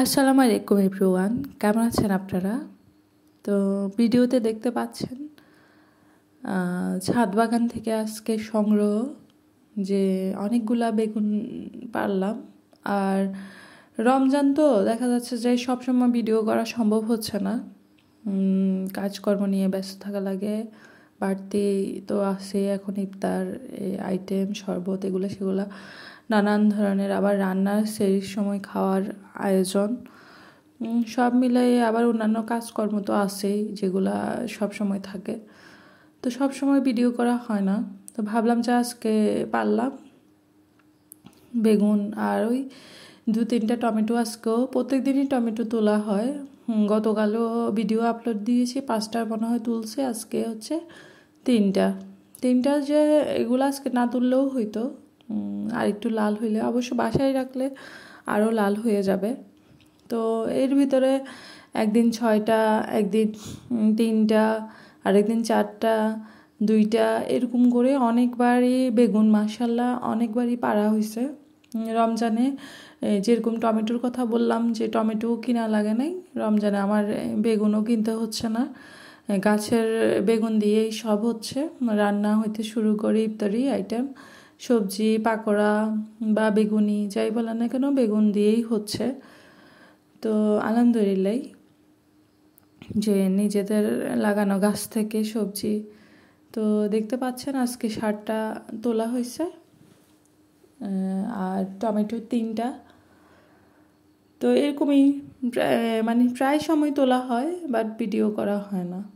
আসসালামু আলাইকুম এভরিওয়ান কেমন আছেন আপনারা তো ভিডিওতে দেখতে পাচ্ছেন ছাদ বাগান থেকে আজকে সংগ্রহ যে অনেকগুলা বেগুন পারলাম আর রমজান তো দেখা যাচ্ছে যে সবসময় ভিডিও করা সম্ভব হচ্ছে না কাজকর্ম নিয়ে ব্যস্ত থাকা লাগে বাড়তি তো আছে এখন ইফতার আইটেম শরবত এগুলো সেগুলো নানান ধরনের আবার রান্নার শেষ সময় খাওয়ার আয়োজন সব মিলাই আবার অন্যান্য কাজকর্ম তো আছেই যেগুলা সব সময় থাকে তো সব সময় ভিডিও করা হয় না তো ভাবলাম যে আজকে পারলাম বেগুন আর ওই দু তিনটা টমেটো আজকেও প্রত্যেক দিনই টমেটো তোলা হয় গতকালও ভিডিও আপলোড দিয়েছি পাঁচটার মনে হয় তুলছে আজকে হচ্ছে তিনটা তিনটা যে এগুলো আজকে না তুললেও হইতো আর একটু লাল হইলে অবশ্য বাসায় রাখলে আরও লাল হয়ে যাবে তো এর ভিতরে একদিন ছয়টা একদিন তিনটা আরেকদিন চারটা দুইটা এরকম করে অনেকবারই বেগুন মাসাল্লা অনেকবারই পাড়া হয়েছে রমজানে যেরকম টমেটোর কথা বললাম যে টমেটো কিনা লাগে নাই রমজানে আমার বেগুনও কিনতে হচ্ছে না গাছের বেগুন দিয়েই সব হচ্ছে রান্না হইতে শুরু করে ইফতারি আইটেম সবজি পাকোড়া বা বেগুনি যাই বলা না কেন বেগুন দিয়েই হচ্ছে তো আলহামদুলিল্লাহ যে নিজেদের লাগানো গাছ থেকে সবজি তো দেখতে পাচ্ছেন আজকে সারটা তোলা হয়েছে আর টমেটো তিনটা তো এরকমই মানে প্রায় সময় তোলা হয় বাট ভিডিও করা হয় না